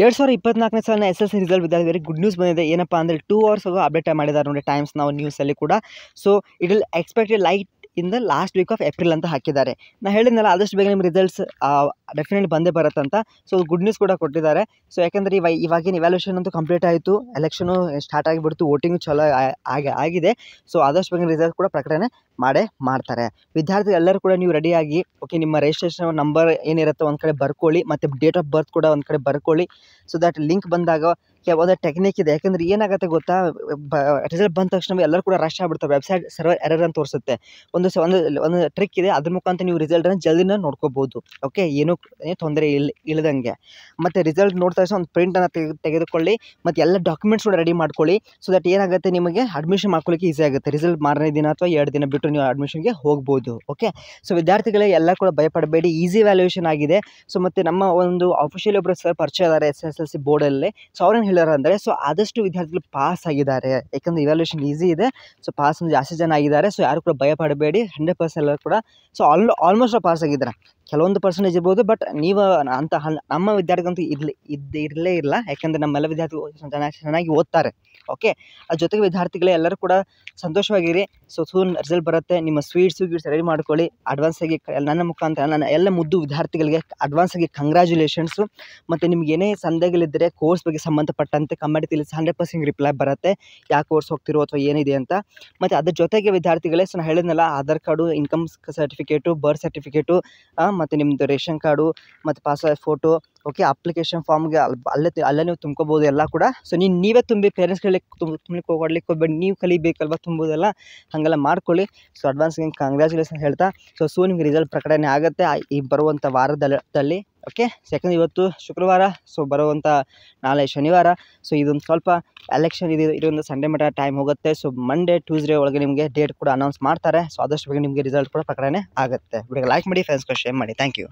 ಎರಡು ಸಾವಿರ ಇಪ್ಪತ್ನಾಲ್ಕನೇ ಸಾಲಿನ S S C result very good news ಬಂದಿದೆ ಏನಪ್ಪ ಅಂದರೆ ಟೂ ಅವರ್ಸ್ ಅಪ್ಡೇಟ್ ಮಾಡಿದ್ದಾರೆ ನೋಡಿ ಟೈಮ್ಸ್ ನಾವು ನ್ಯೂಸಲ್ಲಿ ಕೂಡ so it'll expected late in the last week of April ಅಂತ ಹಾಕಿದ್ದಾರೆ ನಾನು ಹೇಳಿದ್ನಲ್ಲ ಆದಷ್ಟು ಬೇಗ ನಿಮ್ಮ ರಿಸಲ್ಟ್ಸ್ ಡೆಫಿನೆಟ್ ಬಂದೇ ಬರುತ್ತಂತ ಸೊ ಗುಡ್ ನ್ಯೂಸ್ ಕೂಡ ಕೊಟ್ಟಿದ್ದಾರೆ ಸೊ ಯಾಕಂದರೆ ಇವಾಗ ಇವಾಗಿನ ಇವ್ಯಾಲ್ಯೂಷನ್ ಅಂತೂ ಕಂಪ್ಲೀಟ್ ಆಯಿತು ಎಲೆಕ್ಷನು ಸ್ಟಾರ್ಟ್ ಆಗಿಬಿಡ್ತು ವೋಟಿಂಗು ಚಲೋ ಆಗಿ ಆಗಿದೆ ಸೊ ಆದಷ್ಟು ಬೇಗ ರಿಸಲ್ಟ್ ಕೂಡ ಪ್ರಕಟಣೆ ಮಾಡೇ ಮಾಡ್ತಾರೆ ವಿದ್ಯಾರ್ಥಿಗಳು ಎಲ್ಲರೂ ಕೂಡ ನೀವು ರೆಡಿಯಾಗಿ ಓಕೆ ನಿಮ್ಮ ರಿಜಿಸ್ಟ್ರೇಷನ್ ನಂಬರ್ ಏನಿರುತ್ತೋ ಒಂದು ಕಡೆ ಬರ್ಕೊಳ್ಳಿ ಮತ್ತು ಡೇಟ್ ಆಫ್ ಬರ್ತ್ ಕೂಡ ಒಂದು ಕಡೆ ಬರ್ಕೊಳ್ಳಿ ಸೊ ದಟ್ ಲಿಂಕ್ ಬಂದಾಗ ಯಾವುದೇ ಟೆಕ್ನಿಕ್ ಇದೆ ಯಾಕಂದ್ರೆ ಏನಾಗುತ್ತೆ ಗೊತ್ತಾ ರಿಸಲ್ಟ್ ಬಂದ ತಕ್ಷಣ ಎಲ್ಲರೂ ಕೂಡ ರಶ್ ಆಗಿಬಿಡ್ತಾರೆ ವೆಬ್ಸೈಟ್ ಸರ್ವರ್ ಎರರ್ ಅಂತ ತೋರಿಸುತ್ತೆ ಒಂದು ಸ ಒಂದು ಒಂದು ಟ್ರಿಕ್ ಇದೆ ಅದ್ರ ಮುಖಾಂತರ ನೀವು ರಿಸಲ್ಟನ್ನು ಜಲ್ದಿನ ನೋಡ್ಕೋಬಹುದು ಓಕೆ ಏನೂ ತೊಂದರೆ ಇಲ್ಲ ಇಲ್ಲದಂಗೆ ಮತ್ತೆ ರಿಸಲ್ಟ್ ನೋಡಿದ ತಕ್ಷಣ ಒಂದು ಪ್ರಿಂಟ್ ತೆಗೆ ತೆಗೆದುಕೊಳ್ಳಿ ಮತ್ತೆ ಎಲ್ಲ ಡಾಕ್ಯುಮೆಂಟ್ಸ್ ಕೂಡ ರೆಡಿ ಮಾಡ್ಕೊಳ್ಳಿ ಸೊ ದಟ್ ಏನಾಗುತ್ತೆ ನಿಮಗೆ ಅಡ್ಮಿಷನ್ ಮಾಡ್ಕೊಳ್ಳಿಕ್ಕೆ ಈಸಿ ಆಗುತ್ತೆ ರಿಸಲ್ಟ್ ಮಾರನೇ ದಿನ ಅಥವಾ ಎರಡು ದಿನ ಬಿಟ್ಟು ನೀವು ಅಡ್ಮಿಷನ್ಗೆ ಹೋಗ್ಬೋದು ಓಕೆ ಸೊ ವಿದ್ಯಾರ್ಥಿಗಳೇ ಎಲ್ಲ ಕೂಡ ಭಯಪಡಬೇಡಿ ಈಸಿ ವ್ಯಾಲ್ಯೂಯೇಷನ್ ಆಗಿದೆ ಸೊ ಮತ್ತೆ ನಮ್ಮ ಒಂದು ಆಫಿಷಿಯಲ್ ಒಬ್ಬರು ಸರ್ ಪರಿಚಯ ಇದ್ದಾರೆ ಎಸ್ ಎಸ್ ಎಲ್ ಸಿ ಬೋರ್ಡಲ್ಲಿ ಸೊ ಅವ್ರೇನು ಅಂದ್ರೆ ಅಂದರೆ ಸೊ ಆದಷ್ಟು ವಿದ್ಯಾರ್ಥಿಗಳು ಪಾಸ್ ಆಗಿದ್ದಾರೆ ಯಾಕಂದರೆ ಇವ್ಯಾಲ್ಯೂಷನ್ ಈಸಿ ಇದೆ ಸೊ ಪಾಸ್ ಜಾಸ್ತಿ ಜನ ಆಗಿದ್ದಾರೆ ಸೊ ಯಾರು ಕೂಡ ಭಯ ಪಡಬೇಡಿ ಹಂಡ್ರೆಡ್ ಪರ್ಸೆಂಟ್ ಎಲ್ಲರೂ ಕೂಡ ಸೊ ಆಲ್ ಆಲ್ಮೋಸ್ಟ್ ಪಾಸ್ ಆಗಿದ್ದಾರೆ ಕೆಲವೊಂದು ಪರ್ಸೆಂಟೇಜ್ ಇರ್ಬೋದು ಬಟ್ ನೀವು ಅಂತ ನಮ್ಮ ವಿದ್ಯಾರ್ಥಿಗಂತೂ ಇರಲಿ ಇದ್ದು ಇರಲೇ ಇಲ್ಲ ಯಾಕೆಂದರೆ ನಮ್ಮೆಲ್ಲ ವಿದ್ಯಾರ್ಥಿಗಳು ಚೆನ್ನಾಗಿ ಚೆನ್ನಾಗಿ ಓದ್ತಾರೆ ಓಕೆ ಅದ್ರ ಜೊತೆಗೆ ವಿದ್ಯಾರ್ಥಿಗಳೇ ಎಲ್ಲರೂ ಕೂಡ ಸಂತೋಷವಾಗಿರಿ ಸೊ ಸೂನ್ ರಿಸಲ್ಟ್ ಬರುತ್ತೆ ನಿಮ್ಮ ಸ್ವೀಟ್ಸ್ ಗೀಟ್ಸ್ ರೆಡಿ ಮಾಡ್ಕೊಳ್ಳಿ ಅಡ್ವಾನ್ಸಾಗಿ ನನ್ನ ಮುಖಾಂತರ ನನ್ನ ಎಲ್ಲ ಮುದ್ದು ವಿದ್ಯಾರ್ಥಿಗಳಿಗೆ ಅಡ್ವಾನ್ಸಾಗಿ ಕಂಗ್ರ್ಯಾಚುಲೇಷನ್ಸು ಮತ್ತು ನಿಮ್ಗೆ ಏನೇ ಸಂದೇಹಗಳಿದ್ದರೆ ಕೋರ್ಸ್ ಬಗ್ಗೆ ಸಂಬಂಧಪಟ್ಟಂತೆ ಕಮೆಂಟ್ ತಿಳಿಸಿ ಹಂಡ್ರೆಡ್ ಪರ್ಸೆಂಟ್ ರಿಪ್ಲೈ ಬರುತ್ತೆ ಯಾವ ಕೋರ್ಸ್ ಹೋಗ್ತಿರೋ ಅಥವಾ ಏನಿದೆ ಅಂತ ಮತ್ತು ಅದ್ರ ಜೊತೆಗೆ ವಿದ್ಯಾರ್ಥಿಗಳೇ ಸೊ ನಾನು ಹೇಳಿದ್ನಲ್ಲ Aadhaar card income certificate birth certificate ಮತ್ತು ನಿಮ್ಮದು ರೇಷನ್ ಕಾರ್ಡು ಮತ್ತು ಪಾಸ್ ಫೋಟೋ ಓಕೆ ಅಪ್ಲಿಕೇಶನ್ ಫಾರ್ಮ್ಗೆ ಅಲ್ಲಿ ಅಲ್ಲೇ ಅಲ್ಲೇ ನೀವು ತುಂಬ್ಕೋಬೋದು ಎಲ್ಲ ಕೂಡ ಸೊ ನೀನು ನೀವೇ ತುಂಬಿ ಪೇರೆಂಟ್ಸ್ಗಳಿಗೆ ತುಂಬಲಿಕ್ಕೆ ಹೋಗ್ಲಿಕ್ಕೆ ಹೋಗ್ಬೇಡಿ ನೀವು ಕಲಿಬೇಕಲ್ವ ತುಂಬೋದೆಲ್ಲ ಹಾಗೆಲ್ಲ ಮಾಡ್ಕೊಳ್ಳಿ ಸೊ ಅಡ್ವಾನ್ಸ್ ನಿಮ್ಗೆ ಕಂಗ್ರ್ಯಾಚುಲೇಷನ್ ಹೇಳ್ತಾ ಸೊ ಸೂ ನಿಮ್ಗೆ ರಿಸಲ್ಟ್ ಪ್ರಕಟಣೆ ಆಗುತ್ತೆ ಈ ಬರುವಂಥ ವಾರದಲ್ಲಿ ಓಕೆ ಸೆಕೆಂಡ್ ಇವತ್ತು ಶುಕ್ರವಾರ ಸೊ ಬರುವಂಥ ನಾಳೆ ಶನಿವಾರ ಸೊ ಇದೊಂದು ಸ್ವಲ್ಪ ಎಲೆಕ್ಷನ್ ಇದು ಇದೊಂದು ಸಂಡೇ ಮಟ್ಟ ಟೈಮ್ ಹೋಗುತ್ತೆ ಸೊ ಮಂಡೇ ಟ್ಯೂಸ್ಡೇ ಒಳಗೆ ನಿಮಗೆ ಡೇಟ್ ಕೂಡ ಅನೌನ್ಸ್ ಮಾಡ್ತಾರೆ ಸೊ ಆದಷ್ಟು ಬೇಗ ನಿಮಗೆ ರಿಸಲ್ಟ್ ಕೂಡ ಪ್ರಕಟಣೆ ಆಗುತ್ತೆ ಬಿಡಿಗೆ ಲೈಕ್ ಮಾಡಿ ಫ್ರೆಂಡ್ಸ್ಗೆ ಶೇರ್ ಮಾಡಿ ಥ್ಯಾಂಕ್ ಯು